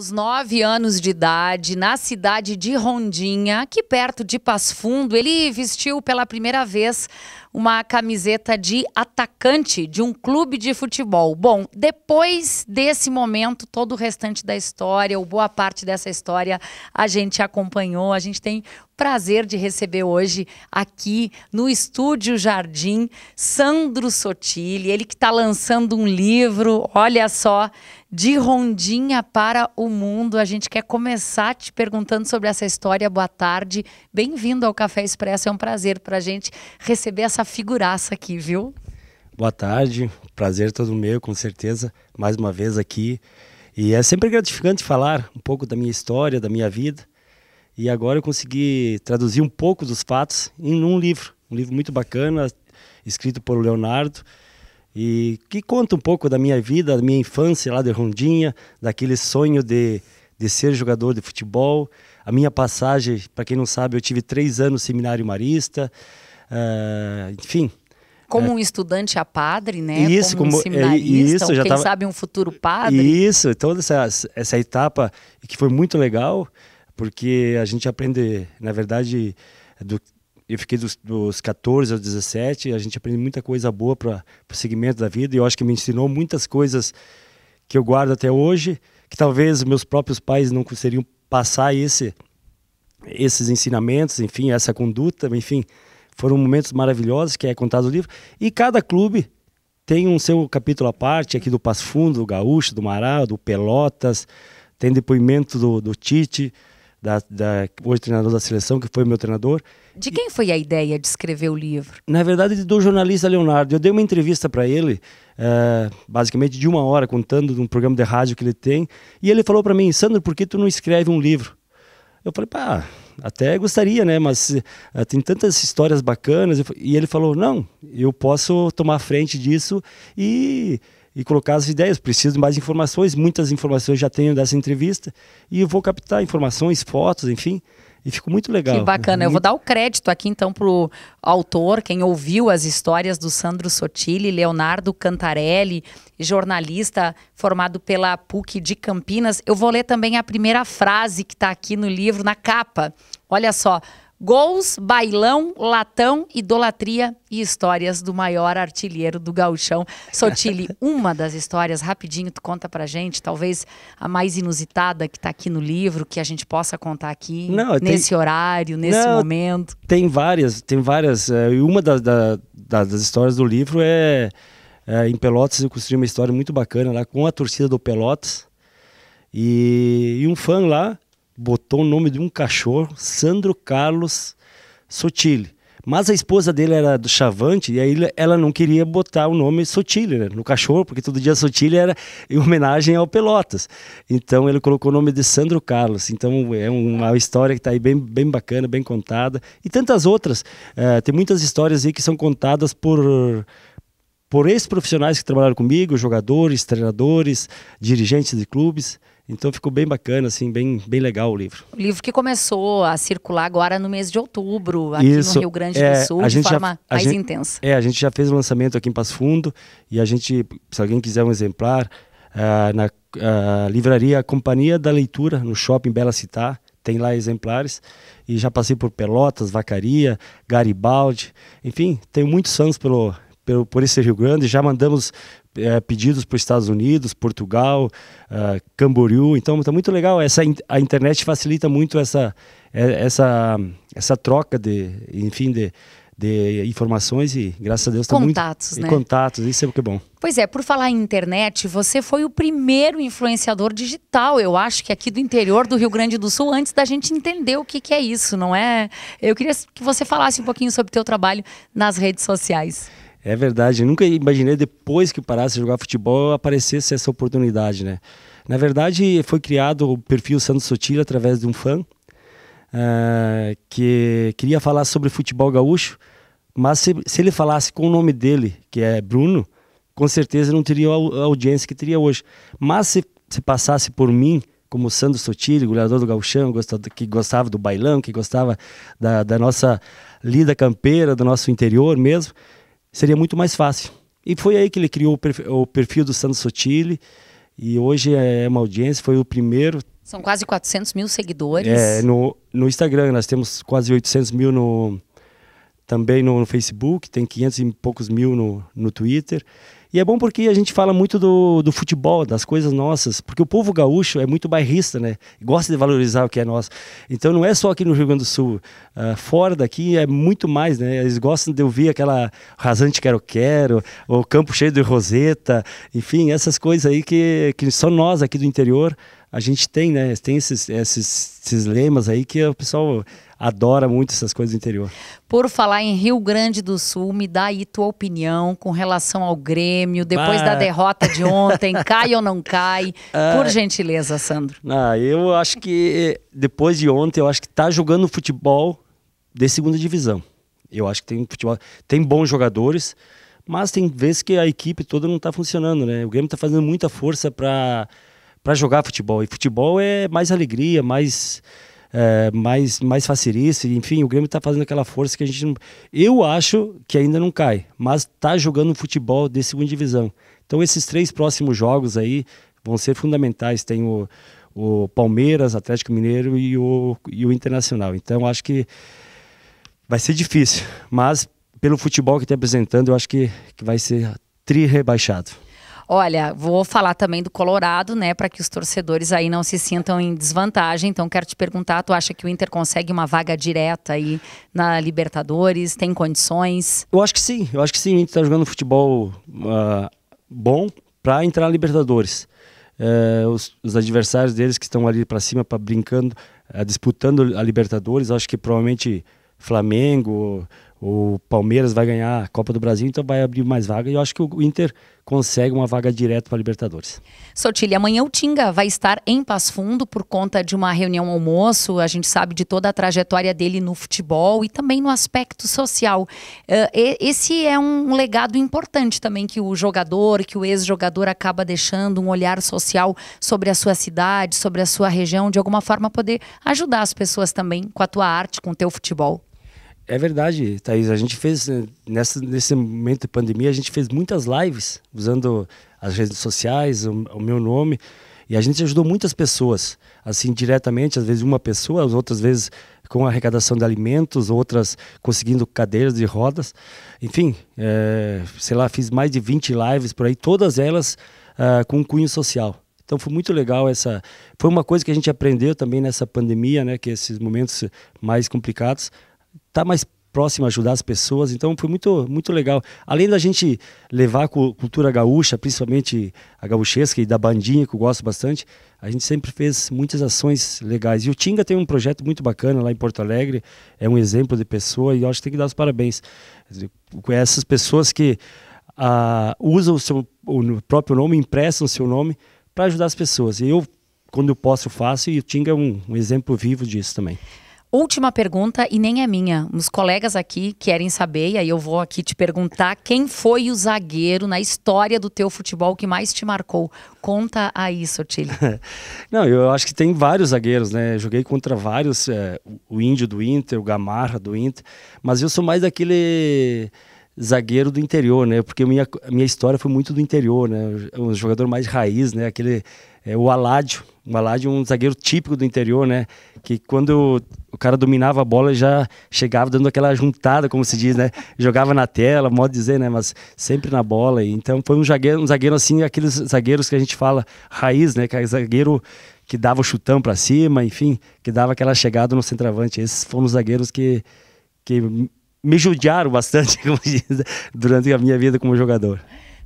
aos nove anos de idade, na cidade de Rondinha, aqui perto de Pasfundo Fundo, ele vestiu pela primeira vez uma camiseta de atacante de um clube de futebol. Bom, depois desse momento, todo o restante da história, ou boa parte dessa história, a gente acompanhou. A gente tem prazer de receber hoje aqui no Estúdio Jardim Sandro Sotile, ele que está lançando um livro, olha só, de Rondinha para o Mundo. A gente quer começar te perguntando sobre essa história. Boa tarde, bem-vindo ao Café Expresso, é um prazer para a gente receber essa essa figuraça aqui, viu? Boa tarde, prazer todo meu, com certeza, mais uma vez aqui. E é sempre gratificante falar um pouco da minha história, da minha vida. E agora eu consegui traduzir um pouco dos fatos em um livro, um livro muito bacana, escrito por Leonardo, e que conta um pouco da minha vida, da minha infância lá de Rondinha, daquele sonho de, de ser jogador de futebol, a minha passagem, para quem não sabe, eu tive três anos seminário marista, Uh, enfim. Como é. um estudante a padre, né? Isso, como, como é, seminarista, isso, já quem tava... sabe um futuro padre. Isso, toda essa, essa etapa que foi muito legal, porque a gente aprende, na verdade, do, eu fiquei dos, dos 14 aos 17, a gente aprende muita coisa boa para o segmento da vida, e eu acho que me ensinou muitas coisas que eu guardo até hoje, que talvez meus próprios pais não conseguiriam passar esse, esses ensinamentos, enfim, essa conduta, enfim, foram momentos maravilhosos que é contado no livro. E cada clube tem um seu capítulo à parte, aqui do Passo Fundo, do Gaúcho, do Mará, do Pelotas, tem depoimento do, do Tite, da, da, hoje treinador da seleção, que foi meu treinador. De quem foi a ideia de escrever o livro? Na verdade, do jornalista Leonardo. Eu dei uma entrevista para ele, eh, basicamente de uma hora, contando de um programa de rádio que ele tem, e ele falou para mim, Sandro, por que tu não escreve um livro? Eu falei, pá, até gostaria, né? Mas uh, tem tantas histórias bacanas. E ele falou: não, eu posso tomar frente disso e, e colocar as ideias. Preciso de mais informações, muitas informações já tenho dessa entrevista e vou captar informações, fotos, enfim. E ficou muito legal. Que bacana. Eu vou dar o crédito aqui então pro autor, quem ouviu as histórias do Sandro Sotile, Leonardo Cantarelli, jornalista formado pela PUC de Campinas. Eu vou ler também a primeira frase que está aqui no livro, na capa. Olha só. Gols, bailão, latão, idolatria e histórias do maior artilheiro do gauchão. Sotile, uma das histórias, rapidinho, tu conta pra gente, talvez a mais inusitada que tá aqui no livro, que a gente possa contar aqui, Não, nesse tem... horário, nesse Não, momento. Tem várias, tem várias. Eh, e uma das, das histórias do livro é, é, em Pelotas, eu construí uma história muito bacana lá com a torcida do Pelotas. E, e um fã lá botou o nome de um cachorro, Sandro Carlos Sotile. Mas a esposa dele era do Chavante e aí ela não queria botar o nome Sotile né, no cachorro, porque todo dia Sotile era em homenagem ao Pelotas. Então ele colocou o nome de Sandro Carlos. Então é uma história que está aí bem, bem bacana, bem contada. E tantas outras. É, tem muitas histórias aí que são contadas por por ex-profissionais que trabalharam comigo, jogadores, treinadores, dirigentes de clubes. Então ficou bem bacana, assim, bem, bem legal o livro. O livro que começou a circular agora no mês de outubro, aqui Isso, no Rio Grande é, do Sul, de forma já, mais gente, intensa. É, a gente já fez o lançamento aqui em Passo Fundo e a gente, se alguém quiser um exemplar, uh, na uh, livraria Companhia da Leitura, no shopping Bela Citar, tem lá exemplares. E já passei por Pelotas, Vacaria, Garibaldi, enfim, tenho muitos anos pelo, pelo, por esse Rio Grande. Já mandamos é, pedidos para os Estados Unidos, Portugal, uh, Camboriú. Então está muito legal. Essa, a internet facilita muito essa, é, essa, essa troca de, enfim, de, de informações e, graças a Deus, está contatos, muito... né? contatos, isso é o que é bom. Pois é, por falar em internet, você foi o primeiro influenciador digital, eu acho que aqui do interior do Rio Grande do Sul, antes da gente entender o que, que é isso, não é? Eu queria que você falasse um pouquinho sobre o teu trabalho nas redes sociais. É verdade, nunca imaginei depois que parasse de jogar futebol aparecesse essa oportunidade, né? Na verdade, foi criado o perfil Santos Sotil através de um fã uh, que queria falar sobre futebol gaúcho, mas se, se, ele falasse com o nome dele, que é Bruno, com certeza não teria a audiência que teria hoje. Mas se, se passasse por mim, como Santos Sandro Sotile, goleador do Gauchão, que gostava do bailão, que gostava da, da nossa lida campeira, do nosso interior mesmo, seria muito mais fácil. E foi aí que ele criou o perfil, do Santos Sotile. E hoje é uma audiência, foi o primeiro. São quase 400 mil seguidores. É, no, no Instagram, nós temos quase 800 mil no, também no, Facebook, tem 500 e poucos mil no, no Twitter. E é bom porque a gente fala muito do, do futebol, das coisas nossas, porque o povo gaúcho é muito bairrista, né? Gosta de valorizar o que é nosso. Então não é só aqui no Rio Grande do Sul, uh, fora daqui é muito mais, né? Eles gostam de ouvir aquela rasante quero quero, o campo cheio de roseta, enfim, essas coisas aí que, que só nós aqui do interior a gente tem, né? Tem esses, esses, esses lemas aí que o pessoal adora muito essas coisas do interior. Por falar em Rio Grande do Sul, me dá aí tua opinião com relação ao Grêmio, depois da derrota de ontem, cai ou não cai? Ah. Por gentileza, Sandro. Ah, eu acho que eh, depois de ontem, eu acho que tá jogando futebol de segunda divisão. Eu acho que tem futebol, tem bons jogadores, mas tem vezes que a equipe toda não está funcionando, né? O Grêmio está fazendo muita força para para jogar futebol. E futebol é mais alegria, mais é, mais mais facilista, enfim, o Grêmio está fazendo aquela força que a gente não... eu acho que ainda não cai, mas está jogando futebol de segunda divisão. Então esses três próximos jogos aí vão ser fundamentais, tem o, o Palmeiras, Atlético Mineiro e o, e o Internacional. Então acho que vai ser difícil, mas pelo futebol que está apresentando, eu acho que, que vai ser tri rebaixado. Olha, vou falar também do Colorado, né, para que os torcedores aí não se sintam em desvantagem. Então quero te perguntar, tu acha que o Inter consegue uma vaga direta aí na Libertadores? Tem condições? Eu acho que sim. Eu acho que sim. O Inter está jogando futebol uh, bom para entrar na Libertadores. Uh, os, os, adversários deles que estão ali para cima, para brincando, uh, disputando a Libertadores, acho que provavelmente Flamengo o Palmeiras vai ganhar a Copa do Brasil, então vai abrir mais vaga. E eu acho que o Inter consegue uma vaga direto para a Libertadores. Sotile, amanhã o Tinga vai estar em Passo Fundo por conta de uma reunião almoço. A gente sabe de toda a trajetória dele no futebol e também no aspecto social. Eh, esse é um legado importante também que o jogador, que o ex-jogador acaba deixando um olhar social sobre a sua cidade, sobre a sua região, de alguma forma poder ajudar as pessoas também com a tua arte, com o teu futebol. É verdade, Thaís. A gente fez, eh, nessa, nesse momento de pandemia, a gente fez muitas lives usando as redes sociais, o, o meu nome. E a gente ajudou muitas pessoas, assim, diretamente, às vezes uma pessoa, outras vezes com arrecadação de alimentos, outras conseguindo cadeiras de rodas. Enfim, é, sei lá, fiz mais de 20 lives por aí, todas elas uh, com cunho social. Então foi muito legal essa. Foi uma coisa que a gente aprendeu também nessa pandemia, né? Que esses momentos mais complicados, estar tá mais próximo, a ajudar as pessoas. Então foi muito, muito legal. Além da gente levar a cultura gaúcha, principalmente a gaúchesca e da bandinha, que eu gosto bastante, a gente sempre fez muitas ações legais. E o Tinga tem um projeto muito bacana lá em Porto Alegre, é um exemplo de pessoa e eu acho que tem que dar os parabéns. Com essas pessoas que ah, usam o seu o próprio nome, emprestam o seu nome para ajudar as pessoas. E eu, quando eu posso, eu faço e o Tinga é um, um exemplo vivo disso também. Última pergunta, e nem é minha. Os colegas aqui querem saber, e aí eu vou aqui te perguntar: quem foi o zagueiro na história do teu futebol que mais te marcou? Conta aí, Sotile. Não, eu acho que tem vários zagueiros, né? Joguei contra vários, é, o Índio do Inter, o Gamarra do Inter, mas eu sou mais daquele zagueiro do interior, né? Porque minha, minha história foi muito do interior, né? Um jogador mais raiz, né? Aquele, é, o Aládio. O Aládio é um zagueiro típico do interior, né? Que quando cara dominava a bola e já chegava dando aquela juntada, como se diz, né? Jogava na tela, modo de dizer, né? Mas sempre na bola. Então foi um zagueiro, um zagueiro assim, aqueles zagueiros que a gente fala raiz, né? Que é zagueiro que dava o chutão para cima, enfim, que dava aquela chegada no centroavante. Esses foram os zagueiros que, que me judiaram bastante diz, durante a minha vida como jogador.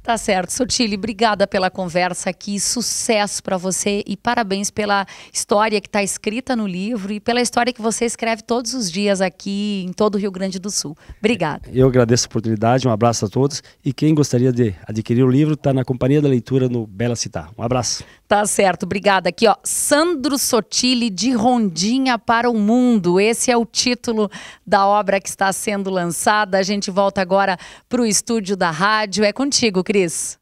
Tá certo. Sotile, obrigada pela conversa aqui. Sucesso para você e parabéns pela história que está escrita no livro e pela história que você escreve todos os dias aqui em todo o Rio Grande do Sul. Obrigada. Eu agradeço a oportunidade, um abraço a todos. E quem gostaria de adquirir o livro, está na Companhia da Leitura no Bela Citar. Um abraço. Tá certo, obrigada. Aqui, ó, Sandro Sotile de Rondinha para o Mundo. Esse é o título da obra que está sendo lançada. A gente volta agora para o estúdio da rádio. É contigo, querido. It is.